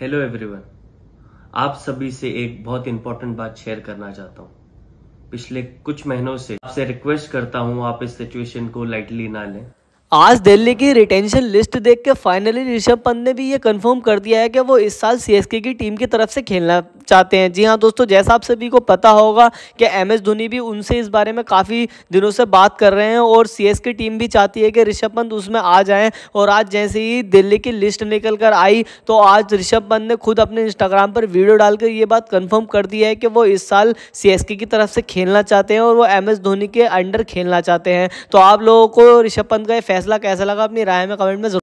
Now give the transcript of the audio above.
hello everyone आप सभी से एक बहुत इंपॉर्टेंट बात शेयर करना चाहता हूँ पिछले कुछ महीनों से आपसे रिक्वेस्ट करता हूँ आप इस सिचुएशन को लाइटली ना लें आज दिल्ली की रिटेंशन लिस्ट देख के फाइनली ऋषभ पंत ने भी ये कंफर्म कर दिया है कि वो इस साल सीएसके की टीम की तरफ से खेलना चाहते हैं जी हाँ दोस्तों जैसा आप सभी को पता होगा कि एम एस धोनी भी उनसे इस बारे में काफ़ी दिनों से बात कर रहे हैं और सी एस की टीम भी चाहती है कि ऋषभ पंत उसमें आ जाएँ और आज जैसे ही दिल्ली की लिस्ट निकल कर आई तो आज ऋषभ पंत ने खुद अपने इंस्टाग्राम पर वीडियो डालकर ये बात कन्फर्म कर दी है कि वो इस साल सी एस के की तरफ से खेलना चाहते हैं और वो एम एस धोनी के अंडर खेलना चाहते हैं तो आप लोगों को ऋषभ पंत का ये फैसला कैसा लगा अपनी राय में कमेंट में